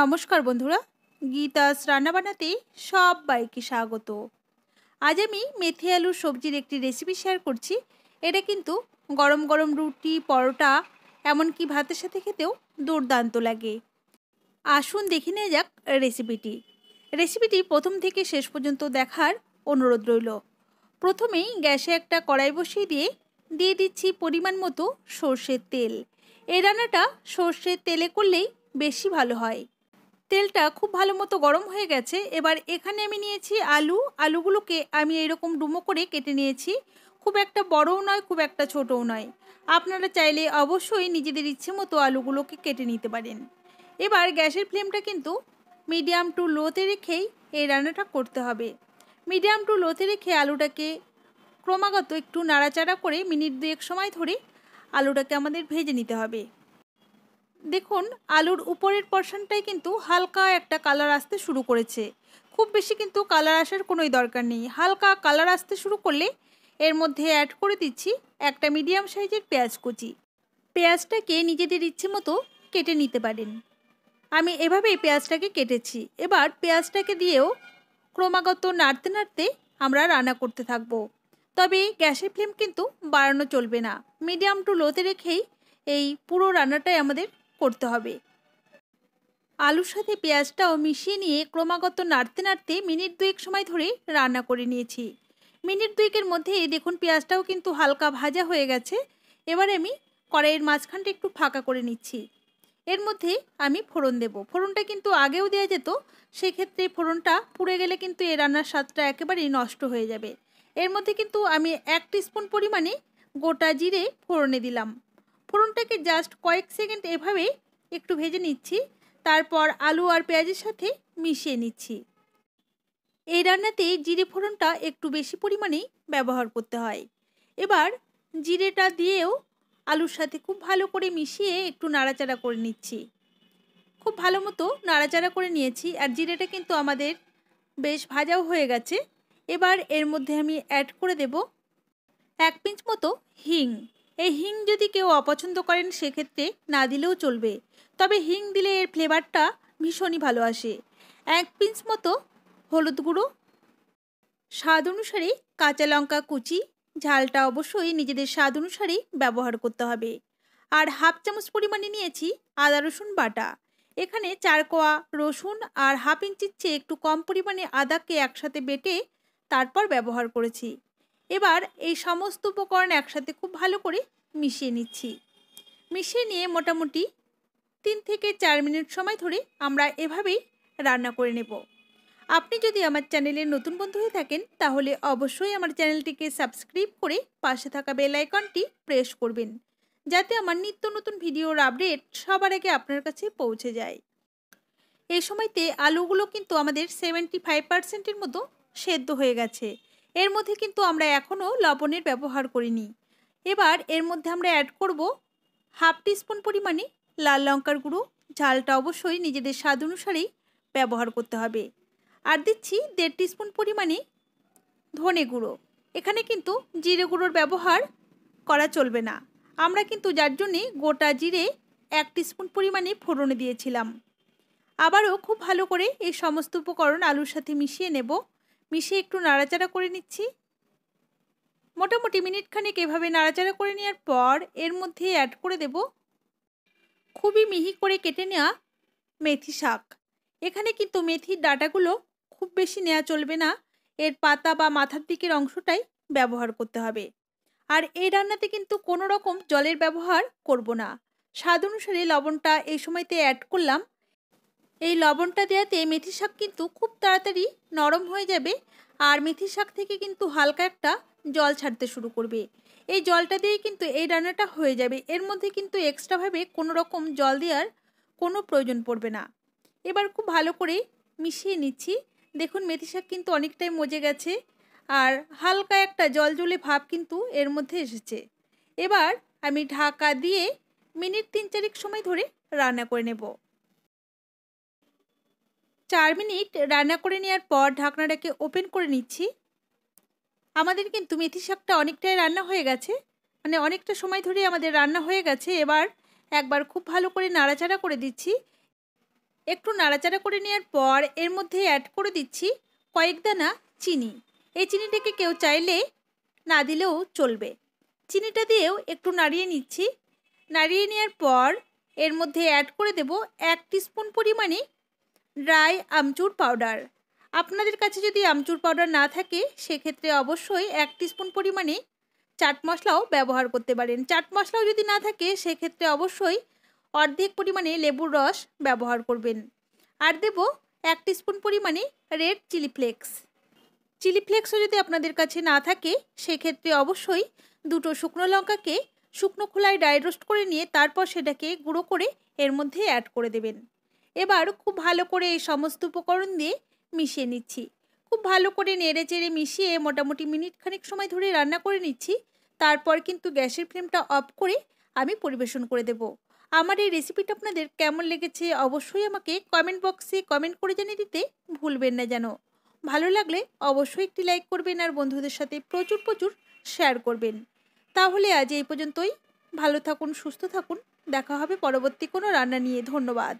নমস্কার বন্ধুরা গীতাস রান্নাবান্নাতে বাইকে স্বাগত আজ আমি মেথি আলু সবজির একটি রেসিপি শেয়ার করছি এটা কিন্তু গরম গরম রুটি পরোটা এমনকি ভাতের সাথে খেতেও দুর্দান্ত লাগে আসুন দেখে নিয়ে যাক রেসিপিটি রেসিপিটি প্রথম থেকে শেষ পর্যন্ত দেখার অনুরোধ রইল প্রথমেই গ্যাসে একটা কড়াই বসিয়ে দিয়ে দিয়ে দিচ্ছি পরিমাণ মতো সর্ষের তেল এই রান্নাটা সর্ষের তেলে করলেই বেশি ভালো হয় তেলটা খুব ভালো মতো গরম হয়ে গেছে এবার এখানে আমি নিয়েছি আলু আলুগুলোকে আমি এরকম ডুমো করে কেটে নিয়েছি খুব একটা বড়ও নয় খুব একটা ছোটও নয় আপনারা চাইলে অবশ্যই নিজেদের ইচ্ছে মতো আলুগুলোকে কেটে নিতে পারেন এবার গ্যাসের ফ্লেমটা কিন্তু মিডিয়াম টু লোতে রেখেই এই রান্নাটা করতে হবে মিডিয়াম টু লোতে রেখে আলুটাকে ক্রমাগত একটু নাড়াচাড়া করে মিনিট দুয়েক সময় ধরে আলুটাকে আমাদের ভেজে নিতে হবে দেখুন আলুর উপরের পর্শনটাই কিন্তু হালকা একটা কালার আসতে শুরু করেছে খুব বেশি কিন্তু কালার আসার কোনোই দরকার নেই হালকা কালার আসতে শুরু করলে এর মধ্যে অ্যাড করে দিচ্ছি একটা মিডিয়াম সাইজের পেঁয়াজ কুচি পেঁয়াজটাকে নিজেদের ইচ্ছে মতো কেটে নিতে পারেন আমি এভাবেই পেঁয়াজটাকে কেটেছি এবার পেঁয়াজটাকে দিয়েও ক্রমাগত নাড়তে নাড়তে আমরা রান্না করতে থাকবো তবে গ্যাসের ফ্লেম কিন্তু বাড়ানো চলবে না মিডিয়াম টু লোতে রেখেই এই পুরো রান্নাটাই আমাদের করতে হবে আলুর সাথে পেঁয়াজটাও মিশিয়ে নিয়ে ক্রমাগত নাড়তে নাড়তে মিনিট দুয়েক সময় ধরে রান্না করে নিয়েছি মিনিট দুয়েকের মধ্যে দেখুন পেঁয়াজটাও কিন্তু হালকা ভাজা হয়ে গেছে এবার আমি কড়াইয়ের মাঝখানটা একটু ফাঁকা করে নিচ্ছি এর মধ্যে আমি ফোড়ন দেব ফোড়নটা কিন্তু আগেও দেওয়া যেত সেক্ষেত্রে ফোড়নটা পুড়ে গেলে কিন্তু এ রান্নার স্বাদটা একেবারেই নষ্ট হয়ে যাবে এর মধ্যে কিন্তু আমি এক স্পুন পরিমাণে গোটা জিরে ফোড়নে দিলাম ফোড়নটাকে জাস্ট কয়েক সেকেন্ড এভাবেই একটু ভেজে নিচ্ছি তারপর আলু আর পেঁয়াজের সাথে মিশিয়ে নিচ্ছি এই রান্নাতে জিরে ফোড়নটা একটু বেশি পরিমাণেই ব্যবহার করতে হয় এবার জিরেটা দিয়েও আলুর সাথে খুব ভালো করে মিশিয়ে একটু নাড়াচাড়া করে নিচ্ছি খুব ভালো মতো নাড়াচাড়া করে নিয়েছি আর জিরেটা কিন্তু আমাদের বেশ ভাজাও হয়ে গেছে এবার এর মধ্যে আমি অ্যাড করে দেব এক পিঞ্চ মতো হিং এই হিং যদি কেউ অপছন্দ করেন সেক্ষেত্রে না দিলেও চলবে তবে হিং দিলে এর ফ্লেভারটা ভীষণই ভালো আসে এক পিঞ্চ মতো হলুদ গুঁড়ো স্বাদ অনুসারে কাঁচা লঙ্কা কুচি ঝালটা অবশ্যই নিজেদের স্বাদ অনুসারেই ব্যবহার করতে হবে আর হাফ চামচ পরিমাণে নিয়েছি আদা রসুন বাটা এখানে চার কোয়া রসুন আর হাফ ইঞ্চির চেয়ে একটু কম পরিমাণে আদাকে একসাথে বেটে তারপর ব্যবহার করেছি এবার এই সমস্ত উপকরণ একসাথে খুব ভালো করে মিশিয়ে নিচ্ছি মিশিয়ে নিয়ে মোটামুটি তিন থেকে চার মিনিট সময় ধরে আমরা এভাবেই রান্না করে নেব আপনি যদি আমার চ্যানেলে নতুন বন্ধু হয়ে থাকেন তাহলে অবশ্যই আমার চ্যানেলটিকে সাবস্ক্রাইব করে পাশে থাকা বেল আইকনটি প্রেস করবেন যাতে আমার নিত্য নতুন ভিডিওর আপডেট সবার আগে আপনার কাছে পৌঁছে যায় এই সময়তে আলুগুলো কিন্তু আমাদের সেভেন্টি ফাইভ পার্সেন্টের মতো সেদ্ধ হয়ে গেছে এর মধ্যে কিন্তু আমরা এখনও লবণের ব্যবহার করিনি এবার এর মধ্যে আমরা অ্যাড করব হাফ টিস্পুন পরিমাণে লাল লঙ্কার গুঁড়ো ঝালটা অবশ্যই নিজেদের স্বাদ অনুসারেই ব্যবহার করতে হবে আর দিচ্ছি দেড় টিস্পুন পরিমাণে ধনে গুঁড়ো এখানে কিন্তু জিরে গুঁড়োর ব্যবহার করা চলবে না আমরা কিন্তু যার জন্যে গোটা জিরে এক টিস্পুন পরিমাণে ফোড়নে দিয়েছিলাম আবারও খুব ভালো করে এই সমস্ত উপকরণ আলুর সাথে মিশিয়ে নেব মিশিয়ে একটু নাড়াচাড়া করে নিচ্ছি মোটামুটি মিনিট খানেক এভাবে নাড়াচাড়া করে নেওয়ার পর এর মধ্যে অ্যাড করে দেব খুবই মিহি করে কেটে নেওয়া মেথি শাক এখানে কিন্তু মেথির ডাটাগুলো খুব বেশি নেওয়া চলবে না এর পাতা বা মাথার দিকের অংশটাই ব্যবহার করতে হবে আর এই রান্নাতে কিন্তু কোনো রকম জলের ব্যবহার করব না স্বাদ অনুসারে লবণটা এই সময়তে অ্যাড করলাম এই লবণটা দেওয়াতে মেথি শাক কিন্তু খুব তাড়াতাড়ি নরম হয়ে যাবে আর মেথি শাক থেকে কিন্তু হালকা একটা জল ছাড়তে শুরু করবে এই জলটা দিয়ে কিন্তু এই রান্নাটা হয়ে যাবে এর মধ্যে কিন্তু এক্সট্রাভাবে কোনো রকম জল দেওয়ার কোনো প্রয়োজন পড়বে না এবার খুব ভালো করে মিশিয়ে নিচ্ছি দেখুন মেথি শাক কিন্তু অনেকটাই মজে গেছে আর হালকা একটা জল জলে ভাব কিন্তু এর মধ্যে এসেছে এবার আমি ঢাকা দিয়ে মিনিট তিন চারিক সময় ধরে রান্না করে নেব চার মিনিট রান্না করে নেওয়ার পর ঢাকনাটাকে ওপেন করে নিচ্ছি আমাদের কিন্তু মেথি শাকটা অনেকটাই রান্না হয়ে গেছে মানে অনেকটা সময় ধরে আমাদের রান্না হয়ে গেছে এবার একবার খুব ভালো করে নাড়াচাড়া করে দিচ্ছি একটু নাড়াচাড়া করে নেওয়ার পর এর মধ্যে অ্যাড করে দিচ্ছি কয়েক দানা চিনি এই চিনিটাকে কেউ চাইলে না দিলেও চলবে চিনিটা দিয়েও একটু নাড়িয়ে নিচ্ছি নাড়িয়ে নেওয়ার পর এর মধ্যে অ্যাড করে দেব এক স্পুন পরিমাণে ড্রাই আমচুর পাউডার আপনাদের কাছে যদি আমচুর পাউডার না থাকে সেক্ষেত্রে অবশ্যই এক স্পুন পরিমাণে চাট মশলাও ব্যবহার করতে পারেন চাট মশলাও যদি না থাকে সেক্ষেত্রে অবশ্যই অর্ধেক পরিমাণে লেবুর রস ব্যবহার করবেন আর দেব এক স্পুন পরিমাণে রেড চিলি ফ্লেক্স চিলি ফ্লেক্সও যদি আপনাদের কাছে না থাকে সেক্ষেত্রে অবশ্যই দুটো শুকনো লঙ্কাকে শুকনো খোলায় ড্রাই রোস্ট করে নিয়ে তারপর সেটাকে গুঁড়ো করে এর মধ্যে অ্যাড করে দেবেন এবার খুব ভালো করে এই সমস্ত উপকরণ দিয়ে মিশিয়ে নিচ্ছি খুব ভালো করে নেড়ে চেড়ে মিশিয়ে মোটামুটি মিনিট খানেক সময় ধরে রান্না করে নিচ্ছি তারপর কিন্তু গ্যাসের ফ্লেমটা অফ করে আমি পরিবেশন করে দেব আমার এই রেসিপিটা আপনাদের কেমন লেগেছে অবশ্যই আমাকে কমেন্ট বক্সে কমেন্ট করে জানিয়ে দিতে ভুলবেন না যেন ভালো লাগলে অবশ্যই একটি লাইক করবেন আর বন্ধুদের সাথে প্রচুর প্রচুর শেয়ার করবেন তাহলে আজ এই পর্যন্তই ভালো থাকুন সুস্থ থাকুন দেখা হবে পরবর্তী কোনো রান্না নিয়ে ধন্যবাদ